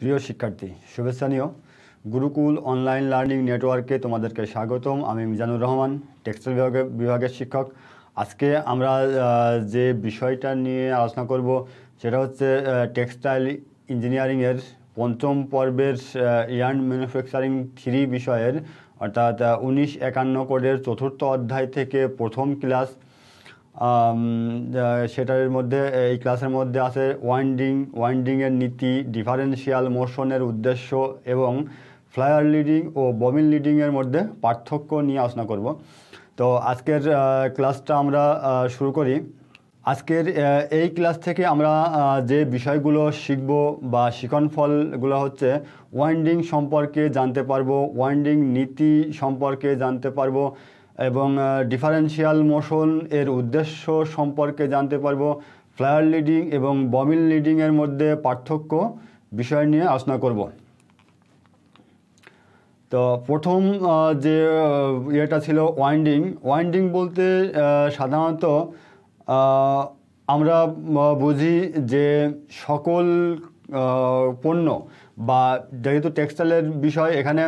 প্রিয় শিক্ষার্থী শুভেচ্ছানীয় Gurukul online learning নেটওয়ার্কে তোমাদেরকে স্বাগতম আমি মিজানুর রহমান টেক্সটাইল বিভাগের বিভাগের শিক্ষক আজকে আমরা যে বিষয়টা নিয়ে আলোচনা করব সেটা হচ্ছে টেক্সটাইল ইঞ্জিনিয়ারিংয়ের পঞ্চম পর্বের ইয়ার্ন ম্যানুফ্যাকচারিং থ্রি বিষয়ের অর্থাৎ উনিশ একান্ন কোডের চতুর্থ অধ্যায় থেকে প্রথম ক্লাস সেটার মধ্যে এই ক্লাসের মধ্যে আছে ওয়াইন্ডিং ওয়াইন্ডিংয়ের নীতি ডিফারেন্সিয়াল মোশনের উদ্দেশ্য এবং ফ্লায়ার লিডিং ও ববিন লিডিংয়ের মধ্যে পার্থক্য নিয়ে আলোচনা করব তো আজকের ক্লাসটা আমরা শুরু করি আজকের এই ক্লাস থেকে আমরা যে বিষয়গুলো শিখব বা ফলগুলো হচ্ছে ওয়াইন্ডিং সম্পর্কে জানতে পারবো ওয়াইন্ডিং নীতি সম্পর্কে জানতে পারবো এবং ডিফারেন্সিয়াল মোশন এর উদ্দেশ্য সম্পর্কে জানতে পারব ফ্লায়ার লিডিং এবং ববিন লিডিংয়ের মধ্যে পার্থক্য বিষয় নিয়ে আলোচনা করব তো প্রথম যে ইয়েটা ছিল ওয়াইন্ডিং ওয়াইন্ডিং বলতে সাধারণত আমরা বুঝি যে সকল পণ্য বা যেহেতু টেক্সটাইলের বিষয় এখানে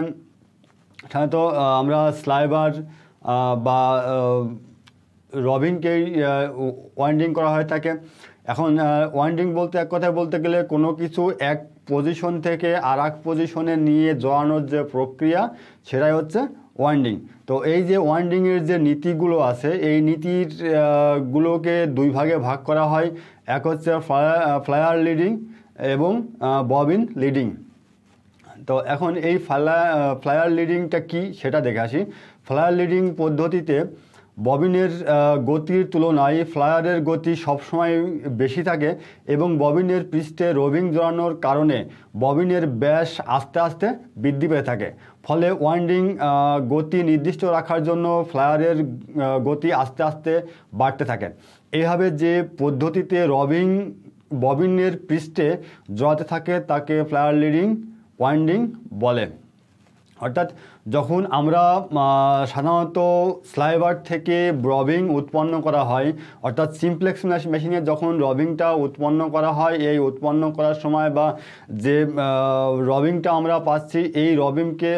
সাধারণত আমরা স্লাইবার বা রবিনকেই ওয়াইন্ডিং করা হয়ে থাকে এখন ওয়াইন্ডিং বলতে এক কথায় বলতে গেলে কোনো কিছু এক পজিশন থেকে আর এক পজিশনে নিয়ে জড়ানোর যে প্রক্রিয়া সেটাই হচ্ছে ওয়াইন্ডিং তো এই যে ওয়াইন্ডিংয়ের যে নীতিগুলো আছে এই নীতির গুলোকে দুই ভাগে ভাগ করা হয় এক হচ্ছে ফ্লায়ার লিডিং এবং ববিন লিডিং তো এখন এই ফ্লায়ার ফ্লায়ার লিডিংটা কি সেটা দেখে আসি ফ্লায়ার লিডিং পদ্ধতিতে ববিনের গতির তুলনায় ফ্লায়ারের গতি সবসময় বেশি থাকে এবং ববিনের পৃষ্ঠে রবিং জড়ানোর কারণে ববিনের ব্যাস আস্তে আস্তে বৃদ্ধি পেয়ে থাকে ফলে ওয়াইন্ডিং গতি নির্দিষ্ট রাখার জন্য ফ্লায়ারের গতি আস্তে আস্তে বাড়তে থাকে এভাবে যে পদ্ধতিতে রবিং ববিনের পৃষ্ঠে জড়াতে থাকে তাকে ফ্লায়ার লিডিং ওয়াইন্ডিং বলে অর্থাৎ যখন আমরা সাধারণত স্লাইবার থেকে রবিং উৎপন্ন করা হয় অর্থাৎ সিমপ্লেক্স মেশিনে যখন রবিংটা উৎপন্ন করা হয় এই উৎপন্ন করার সময় বা যে রবিংটা আমরা পাচ্ছি এই রবিংকে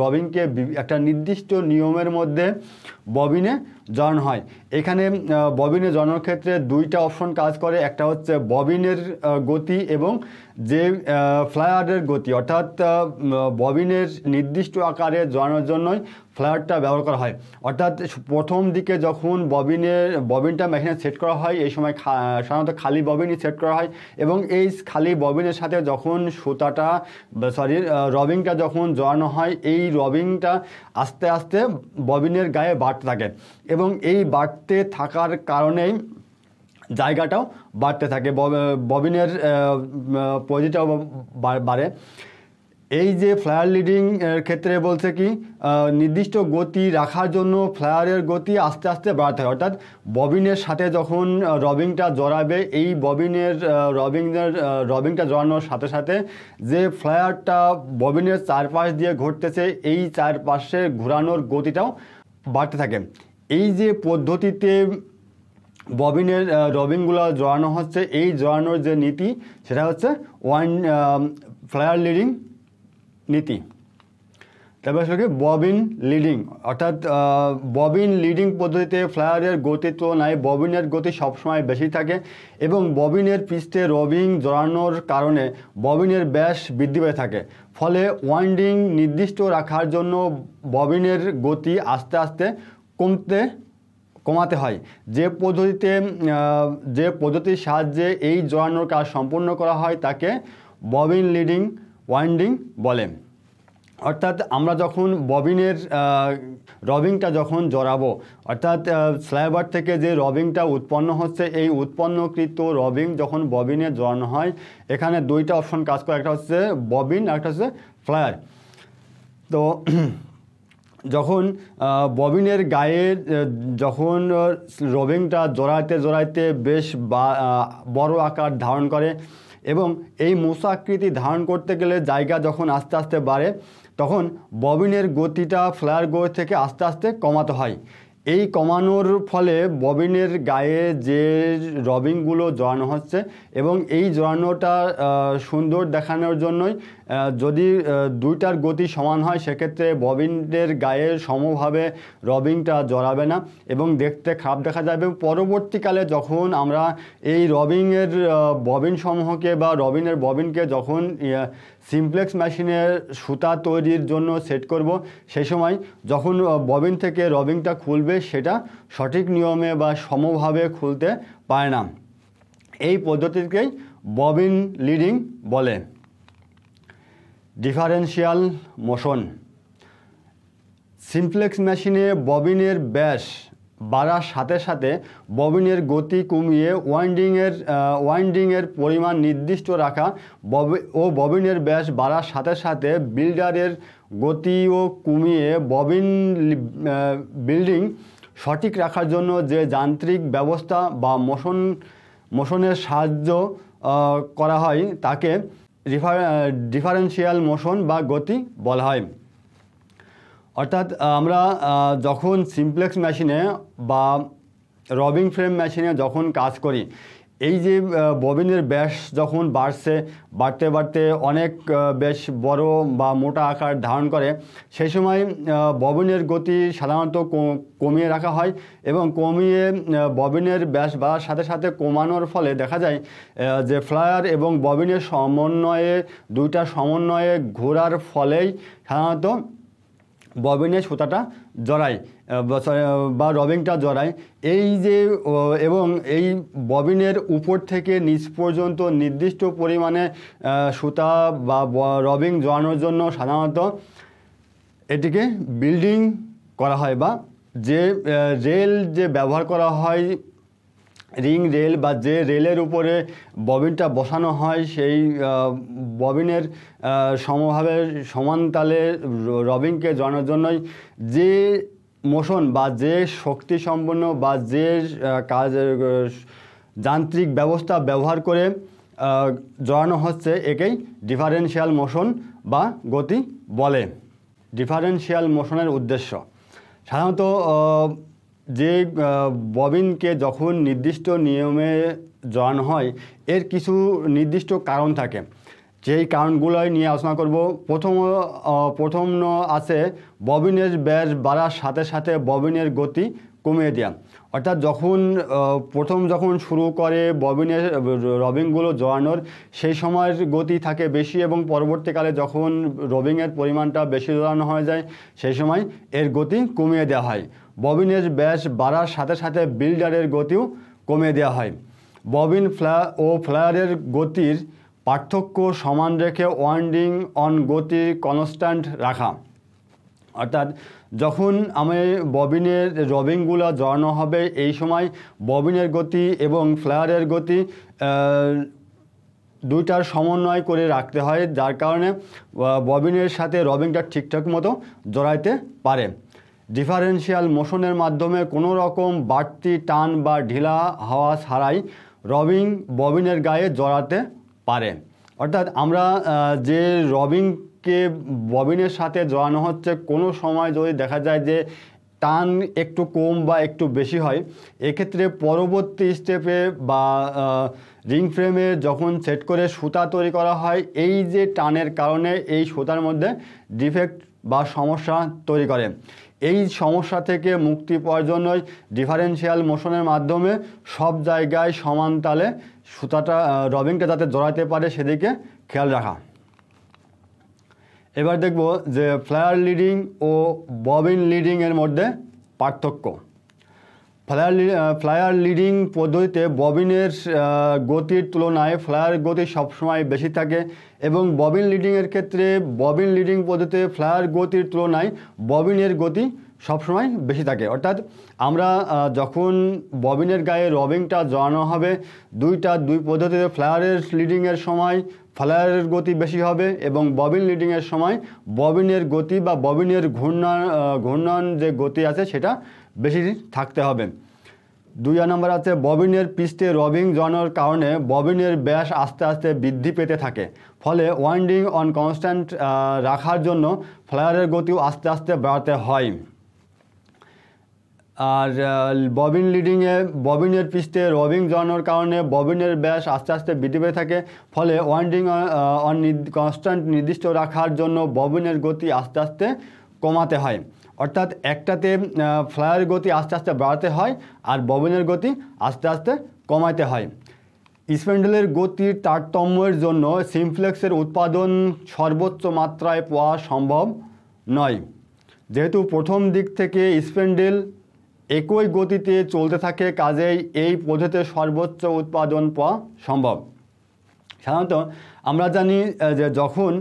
রবিংকে একটা নির্দিষ্ট নিয়মের মধ্যে ববিনে জন হয় এখানে ববিনে জনর ক্ষেত্রে দুইটা অপশন কাজ করে একটা হচ্ছে ববিনের গতি এবং যে ফ্লায়ারের গতি অর্থাৎ ববিনের নির্দিষ্ট আকার কারে জড়ানোর জন্যই ফ্লায়ারটা ব্যবহার করা হয় অর্থাৎ প্রথম দিকে যখন ববিনের ববিনটা মেশিনে সেট করা হয় এই সময় সাধারণত খালি ববিনই সেট করা হয় এবং এই খালি ববিনের সাথে যখন সুতাটা সরি রবিংটা যখন জড়ানো হয় এই রবিংটা আস্তে আস্তে ববিনের গায়ে বাড়তে থাকে এবং এই বাড়তে থাকার কারণেই জায়গাটাও বাড়তে থাকে ববিনের পজিটাও বাড়ে এই যে ফ্লায়ার লিডিং এর ক্ষেত্রে বলছে কি নির্দিষ্ট গতি রাখার জন্য ফ্লায়ারের গতি আস্তে আস্তে বাড়তে হয় অর্থাৎ ববিনের সাথে যখন রবিংটা জড়াবে এই ববিনের রবিংয়ের রবিংটা জড়ানোর সাথে সাথে যে ফ্লায়ারটা ববিনের চারপাশ দিয়ে ঘটতেছে এই চারপাশে ঘোরানোর গতিটাও বাড়তে থাকে এই যে পদ্ধতিতে ববিনের রবিনগুলো জড়ানো হচ্ছে এই জড়ানোর যে নীতি সেটা হচ্ছে ওয়ান ফ্লায়ার লিডিং নীতি তারপর আসলে কি ববিন লিডিং অর্থাৎ ববিন লিডিং পদ্ধতিতে ফ্লায়ারের গতি তুলনায় ববিনের গতি সবসময় বেশি থাকে এবং ববিনের পৃষ্ঠে রবিং জড়ানোর কারণে ববিনের ব্যাস বৃদ্ধি পেয়ে থাকে ফলে ওয়াইন্ডিং নির্দিষ্ট রাখার জন্য ববিনের গতি আস্তে আস্তে কমতে কমাতে হয় যে পদ্ধতিতে যে পদ্ধতির সাহায্যে এই জড়ানোর কাজ সম্পূর্ণ করা হয় তাকে ববিন লিডিং ওয়াইন্ডিং বলে অর্থাৎ আমরা যখন ববিনের রবিংটা যখন জড়াবো অর্থাৎ স্লাইবার থেকে যে রবিংটা উৎপন্ন হচ্ছে এই উৎপন্নকৃত রবিং যখন ববিনে জড়ানো হয় এখানে দুইটা অপশন কাজ করে একটা হচ্ছে ববিন একটা হচ্ছে ফ্লায়ার তো যখন ববিনের গায়ে যখন রবিংটা জড়াইতে জড়াইতে বেশ বড় আকার ধারণ করে এবং এই মূসা আকৃতি ধারণ করতে গেলে জায়গা যখন আস্তে আস্তে বাড়ে তখন ববিনের গতিটা ফ্লায়ার গো থেকে আস্তে আস্তে কমাতে হয় এই কমানোর ফলে ববিনের গায়ে যে রবিংগুলো জড়ানো হচ্ছে এবং এই জড়ানোটা সুন্দর দেখানোর জন্যই যদি দুইটার গতি সমান হয় সেক্ষেত্রে ববিনের গায়ে সমভাবে রবিংটা জড়াবে না এবং দেখতে খারাপ দেখা যাবে পরবর্তীকালে যখন আমরা এই রবিংয়ের ববিন সমূহকে বা রবিনের ববিনকে যখন সিমপ্লেক্স মেশিনের সুতা তৈরির জন্য সেট করব সেই সময় যখন ববিন থেকে রবিংটা খুলবে সেটা সঠিক নিয়মে বা সমভাবে খুলতে পারে না এই পদ্ধতিকেই ববিন লিডিং বলে ডিফারেন্সিয়াল মোশন সিমপ্লেক্স মেশিনে ববিনের ব্যাস বাড়ার সাথে সাথে ববিনের গতি কমিয়ে ওয়াইন্ডিংয়ের ওয়াইন্ডিংয়ের পরিমাণ নির্দিষ্ট রাখা ববি ও ববিনের ব্যাস বাড়ার সাথে সাথে বিল্ডারের গতিও কমিয়ে ববিন বিল্ডিং সঠিক রাখার জন্য যে যান্ত্রিক ব্যবস্থা বা মোশন মোশনের সাহায্য করা হয় তাকে ডিফারেন্সিয়াল মোশন বা গতি বলা হয় অর্থাৎ আমরা যখন সিমপ্লেক্স মেশিনে বা রবিং ফ্রেম মেশিনে যখন কাজ করি এই যে ববিনের ব্যাস যখন বাড়ছে বাড়তে বাড়তে অনেক বেশ বড় বা মোটা আকার ধারণ করে সেই সময় ববিনের গতি সাধারণত কমিয়ে রাখা হয় এবং কমিয়ে ববিনের ব্যাস বাড়ার সাথে সাথে কমানোর ফলে দেখা যায় যে ফ্লায়ার এবং ববিনের সমন্বয়ে দুইটা সমন্বয়ে ঘোরার ফলেই সাধারণত ববিনে সুতাটা জড়ায় বা রবিংটা জড়ায় এই যে এবং এই ববিনের উপর থেকে নিচ পর্যন্ত নির্দিষ্ট পরিমাণে সুতা বা রবিং জড়ানোর জন্য সাধারণত এটিকে বিল্ডিং করা হয় বা যে রেল যে ব্যবহার করা হয় রিং রেল বা যে রেলের উপরে ববিনটা বসানো হয় সেই ববিনের সমভাবে সমানতালে রবিনকে জড়ানোর জন্যই যে মোশন বা যে শক্তি সম্পন্ন বা যে কাজ যান্ত্রিক ব্যবস্থা ব্যবহার করে জড়ানো হচ্ছে একেই ডিফারেন্সিয়াল মোশন বা গতি বলে ডিফারেন্সিয়াল মোশনের উদ্দেশ্য সাধারণত যে ববিনকে যখন নির্দিষ্ট নিয়মে জয়েন হয় এর কিছু নির্দিষ্ট কারণ থাকে যেই কারণগুলোই নিয়ে আলোচনা করব প্রথম প্রথম আছে ববিনের ব্যাস বাড়ার সাথে সাথে ববিনের গতি কমিয়ে দেওয়া অর্থাৎ যখন প্রথম যখন শুরু করে ববিনের রবিংগুলো জড়ানোর সেই সময়ের গতি থাকে বেশি এবং পরবর্তীকালে যখন রবিংয়ের পরিমাণটা বেশি জড়ানো হয়ে যায় সেই সময় এর গতি কমিয়ে দেওয়া হয় ববিনের ব্যাস বাড়ার সাথে সাথে বিল্ডারের গতিও কমিয়ে দেওয়া হয় ববিন ফ্লা ও ফ্লায়ারের গতির পার্থক্য সমান রেখে ওয়ান্ডিং অন গতি কনস্ট্যান্ট রাখা অর্থাৎ যখন আমি ববিনের রবিংগুলো জড়ানো হবে এই সময় ববিনের গতি এবং ফ্লায়ারের গতি দুইটার সমন্বয় করে রাখতে হয় যার কারণে ববিনের সাথে রবিংটা ঠিকঠাক মতো জড়াইতে পারে ডিফারেন্সিয়াল মোশনের মাধ্যমে কোনো রকম বাড়তি টান বা ঢিলা হাওয়া ছাড়াই রবিং ববিনের গায়ে জড়াতে পারে অর্থাৎ আমরা যে রবিং কে ববিনের সাথে জড়ানো হচ্ছে কোনো সময় যদি দেখা যায় যে টান একটু কম বা একটু বেশি হয় এক্ষেত্রে পরবর্তী স্টেপে বা রিং ফ্রেমে যখন সেট করে সুতা তৈরি করা হয় এই যে টানের কারণে এই সুতার মধ্যে ডিফেক্ট বা সমস্যা তৈরি করে এই সমস্যা থেকে মুক্তি পাওয়ার জন্যই ডিফারেন্সিয়াল মোশনের মাধ্যমে সব জায়গায় সমান তালে সুতাটা রবিংটা যাতে জড়াতে পারে সেদিকে খেয়াল রাখা এবার দেখব যে ফ্লায়ার লিডিং ও ববিন লিডিংয়ের মধ্যে পার্থক্য ফ্লায়ার ফ্লায়ার লিডিং পদ্ধতিতে ববিনের গতির তুলনায় ফ্লায়ার গতি সবসময় বেশি থাকে এবং ববিন লিডিংয়ের ক্ষেত্রে ববিন লিডিং পদ্ধতিতে ফ্লায়ার গতির তুলনায় ববিনের গতি সবসময় বেশি থাকে অর্থাৎ আমরা যখন ববিনের গায়ে রবিংটা জড়ানো হবে দুইটা দুই পদ্ধতিতে ফ্লায়ারের লিডিংয়ের সময় ফ্লায়ারের গতি বেশি হবে এবং ববিন লিডিংয়ের সময় ববিনের গতি বা ববিনের ঘূর্ণন ঘূর্ণন যে গতি আছে সেটা বেশি থাকতে হবে দুই নম্বর আছে ববিনের পিস্টে রবিং জনের কারণে ববিনের ব্যাস আস্তে আস্তে বৃদ্ধি পেতে থাকে ফলে ওয়াইন্ডিং অন কনস্ট্যান্ট রাখার জন্য ফ্লায়ারের গতিও আস্তে আস্তে বাড়াতে হয় আর ববিন লিডিংয়ে ববিনের পিস্টে রবিং জড়ানোর কারণে ববিনের ব্যাস আস্তে আস্তে বৃদ্ধি পেয়ে থাকে ফলে ওয়ান্ডিং অন কনস্ট্যান্ট নির্দিষ্ট রাখার জন্য ববিনের গতি আস্তে আস্তে কমাতে হয় অর্থাৎ একটাতে ফ্লায়ার গতি আস্তে আস্তে বাড়াতে হয় আর ববিনের গতি আস্তে আস্তে কমাতে হয় স্প্যান্ডেলের গতির তারতম্যের জন্য সিমফ্লেক্সের উৎপাদন সর্বোচ্চ মাত্রায় পাওয়া সম্ভব নয় যেহেতু প্রথম দিক থেকে স্প্যান্ডেল একই গতিতে চলতে থাকে কাজেই এই পদ্ধতিতে সর্বোচ্চ উৎপাদন পাওয়া সম্ভব সাধারণত আমরা জানি যে যখন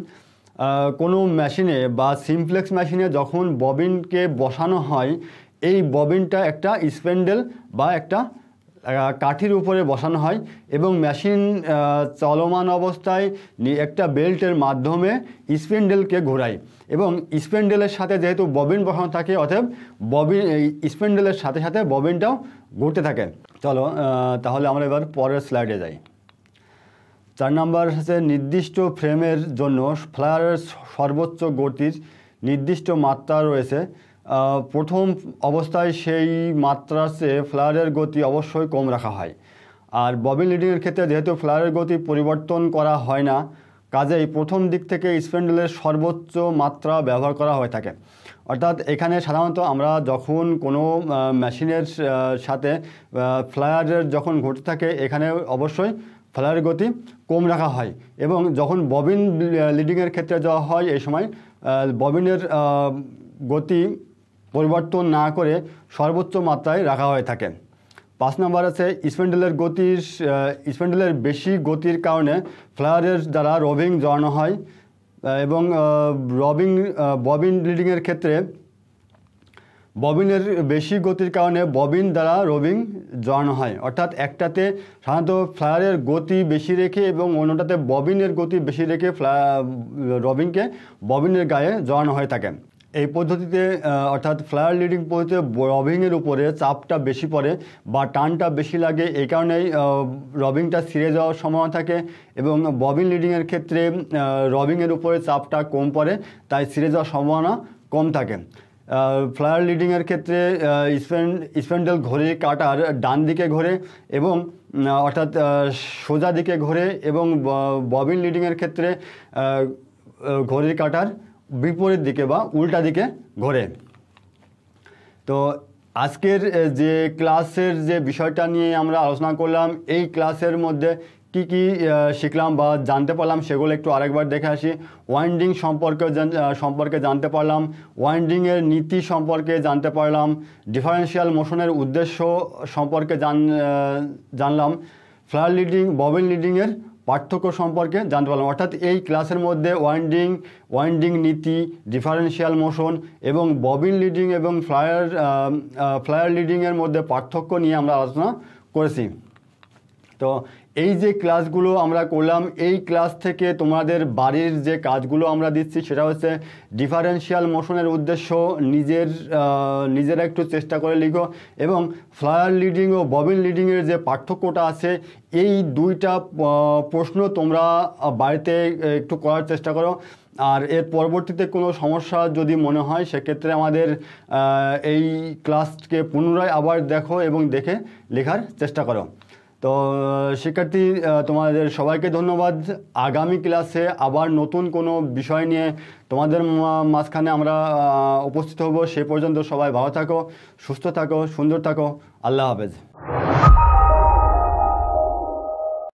কোনো মেশিনে বা সিমপ্লেক্স মেশিনে যখন ববিনকে বসানো হয় এই ববিনটা একটা স্পেন্ডেল বা একটা কাঠির উপরে বসানো হয় এবং মেশিন চলমান অবস্থায় একটা বেল্টের মাধ্যমে স্পেন্ডেলকে ঘোরায় এবং স্পেন্ডেলের সাথে যেহেতু ববিন বসানো থাকে অতএব ববিন স্পেন্ডেলের সাথে সাথে ববিনটাও ঘুরতে থাকে চলো তাহলে আমরা এবার পরের স্লাইডে যাই চার নাম্বার হচ্ছে নির্দিষ্ট ফ্রেমের জন্য ফ্লায়ারের সর্বোচ্চ গতির নির্দিষ্ট মাত্রা রয়েছে প্রথম অবস্থায় সেই মাত্রাসে ফ্লায়ারের গতি অবশ্যই কম রাখা হয় আর ববিন লিডিংয়ের ক্ষেত্রে যেহেতু ফ্লায়ারের গতি পরিবর্তন করা হয় না কাজেই প্রথম দিক থেকে স্প্যান্ডেলের সর্বোচ্চ মাত্রা ব্যবহার করা হয়ে থাকে অর্থাৎ এখানে সাধারণত আমরা যখন কোনো মেশিনের সাথে ফ্লায়ারের যখন ঘটে থাকে এখানে অবশ্যই ফ্লায়ারের গতি কম রাখা হয় এবং যখন ববিন লিডিংয়ের ক্ষেত্রে যাওয়া হয় এই সময় ববিনের গতি পরিবর্তন না করে সর্বোচ্চ মাত্রায় রাখা হয়ে থাকে পাঁচ নম্বর আছে স্পেন্ডেলের গতির স্পেন্ডেলের বেশি গতির কারণে ফ্লায়ারের দ্বারা রবিং জড়ানো হয় এবং রবিং ববিন রিডিংয়ের ক্ষেত্রে ববিনের বেশি গতির কারণে ববিন দ্বারা রবিং জড়ানো হয় অর্থাৎ একটাতে সাধারণত ফ্লায়ারের গতি বেশি রেখে এবং অন্যটাতে ববিনের গতি বেশি রেখে ফ্লা রবিংকে ববিনের গায়ে জড়ানো হয়ে থাকে এই পদ্ধতিতে অর্থাৎ ফ্লায়ার লিডিং পদ্ধতিতে রবিংয়ের উপরে চাপটা বেশি পড়ে বা টানটা বেশি লাগে এই কারণেই রবিংটা ছিঁড়ে যাওয়ার সম্ভাবনা থাকে এবং ববিন লিডিংয়ের ক্ষেত্রে রবিংয়ের উপরে চাপটা কম পড়ে তাই ছিঁড়ে যাওয়ার সম্ভাবনা কম থাকে ফ্লায়ার লিডিংয়ের ক্ষেত্রে স্প্যান্ডেল ঘড়ি কাটার ডান দিকে ঘোরে এবং অর্থাৎ সোজা দিকে ঘোরে এবং ববিন লিডিংয়ের ক্ষেত্রে ঘড়ির কাটার বিপরীত দিকে বা উল্টা দিকে ঘোরে তো আজকের যে ক্লাসের যে বিষয়টা নিয়ে আমরা আলোচনা করলাম এই ক্লাসের মধ্যে কি কি শিখলাম বা জানতে পারলাম সেগুলো একটু আরেকবার দেখে আসি ওয়াইন্ডিং সম্পর্কে সম্পর্কে জানতে পারলাম ওয়াইন্ডিংয়ের নীতি সম্পর্কে জানতে পারলাম ডিফারেন্সিয়াল মোশনের উদ্দেশ্য সম্পর্কে জান জানলাম ফ্লার লিডিং ববিন লিডিংয়ের পার্থক্য সম্পর্কে জানতে পারলাম অর্থাৎ এই ক্লাসের মধ্যে ওয়াইন্ডিং ওয়াইন্ডিং নীতি ডিফারেন্সিয়াল মোশন এবং ববিন লিডিং এবং ফ্লায়ার ফ্লায়ার লিডিংয়ের মধ্যে পার্থক্য নিয়ে আমরা আলোচনা করেছি তো এই যে ক্লাসগুলো আমরা করলাম এই ক্লাস থেকে তোমাদের বাড়ির যে কাজগুলো আমরা দিচ্ছি সেটা হচ্ছে ডিফারেন্সিয়াল মোশনের উদ্দেশ্য নিজের নিজেরা একটু চেষ্টা করে লিখো এবং ফ্লায়ার লিডিং ও ববিন লিডিংয়ের যে পার্থক্যটা আছে এই দুইটা প্রশ্ন তোমরা বাড়িতে একটু করার চেষ্টা করো আর এর পরবর্তীতে কোনো সমস্যা যদি মনে হয় সেক্ষেত্রে আমাদের এই ক্লাসকে পুনরায় আবার দেখো এবং দেখে লেখার চেষ্টা করো তো শিক্ষার্থী তোমাদের সবাইকে ধন্যবাদ আগামী ক্লাসে আবার নতুন কোনো বিষয় নিয়ে তোমাদের মাঝখানে আমরা উপস্থিত হব সে পর্যন্ত সবাই ভালো থাকো সুস্থ থাকো সুন্দর থাকো আল্লাহ হাফেজ